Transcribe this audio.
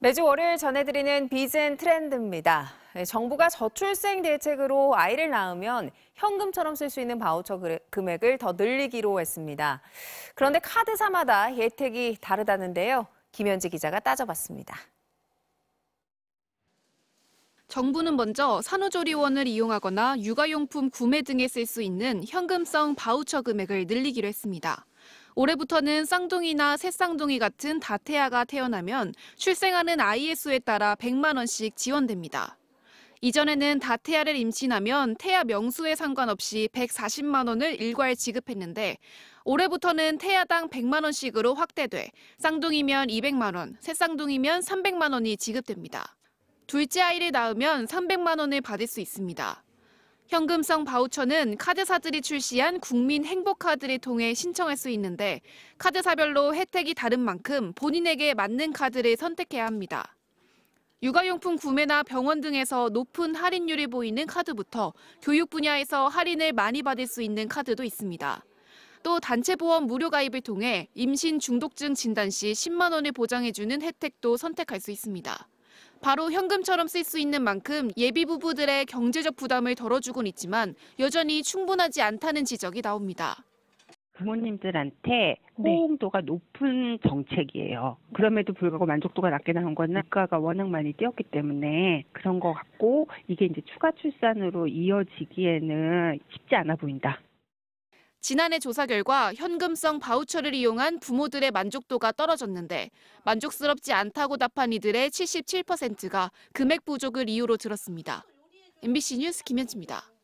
매주 월요일 전해드리는 비즈앤 트렌드입니다. 예, 정부가 저출생 대책으로 아이를 낳으면 현금처럼 쓸 수 있는 바우처 금액을 더 늘리기로 했습니다. 그런데 카드사마다 혜택이 다르다는데요. 김현지 기자가 따져봤습니다. 정부는 먼저 산후조리원을 이용하거나 육아용품 구매 등에 쓸 수 있는 현금성 바우처 금액을 늘리기로 했습니다. 올해부터는 쌍둥이나 새쌍둥이 같은 다태아가 태어나면 출생하는 아이의 수에 따라 100만 원씩 지원됩니다. 이전에는 다태아를 임신하면 태아 명수에 상관없이 140만 원을 일괄 지급했는데 올해부터는 태아당 100만 원씩으로 확대돼 쌍둥이면 200만 원, 새쌍둥이면 300만 원이 지급됩니다. 둘째 아이를 낳으면 300만 원을 받을 수 있습니다. 현금성 바우처는 카드사들이 출시한 국민 행복카드를 통해 신청할 수 있는데 카드사별로 혜택이 다른 만큼 본인에게 맞는 카드를 선택해야 합니다. 육아용품 구매나 병원 등에서 높은 할인율이 보이는 카드부터 교육 분야에서 할인을 많이 받을 수 있는 카드도 있습니다. 또 단체 보험 무료 가입을 통해 임신 중독증 진단 시 10만 원을 보장해주는 혜택도 선택할 수 있습니다. 바로 현금처럼 쓸 수 있는 만큼 예비 부부들의 경제적 부담을 덜어주곤 있지만 여전히 충분하지 않다는 지적이 나옵니다. 부모님들한테 네. 호응도가 네. 높은 정책이에요. 그럼에도 불구하고 만족도가 낮게 나온 거는 물가가 워낙 많이 뛰었기 때문에 그런 것 같고 이게 이제 추가 출산으로 이어지기에는 쉽지 않아 보인다. 지난해 조사 결과 현금성 바우처를 이용한 부모들의 만족도가 떨어졌는데 만족스럽지 않다고 답한 이들의 77%가 금액 부족을 이유로 들었습니다. MBC 뉴스 김현지입니다.